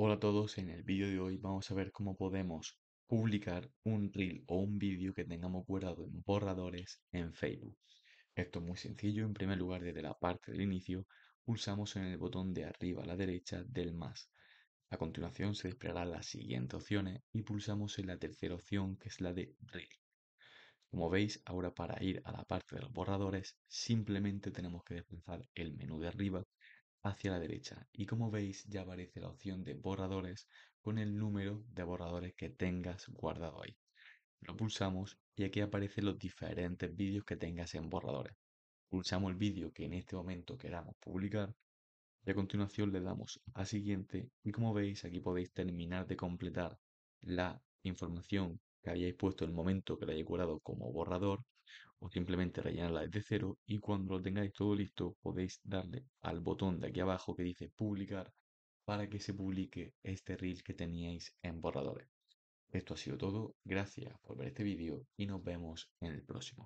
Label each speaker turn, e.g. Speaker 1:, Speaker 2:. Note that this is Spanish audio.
Speaker 1: Hola a todos, en el vídeo de hoy vamos a ver cómo podemos publicar un reel o un vídeo que tengamos guardado en borradores en Facebook. Esto es muy sencillo, en primer lugar desde la parte del inicio pulsamos en el botón de arriba a la derecha del más. A continuación se desplegarán las siguientes opciones y pulsamos en la tercera opción que es la de reel. Como veis, ahora para ir a la parte de los borradores simplemente tenemos que desplazar el menú de arriba hacia la derecha y como veis ya aparece la opción de borradores con el número de borradores que tengas guardado ahí. Lo pulsamos y aquí aparecen los diferentes vídeos que tengas en borradores. Pulsamos el vídeo que en este momento queramos publicar y a continuación le damos a siguiente y como veis aquí podéis terminar de completar la información que habíais puesto el momento que lo hayáis curado como borrador o simplemente rellenarla desde cero y cuando lo tengáis todo listo podéis darle al botón de aquí abajo que dice publicar para que se publique este reel que teníais en borradores. Esto ha sido todo, gracias por ver este vídeo y nos vemos en el próximo.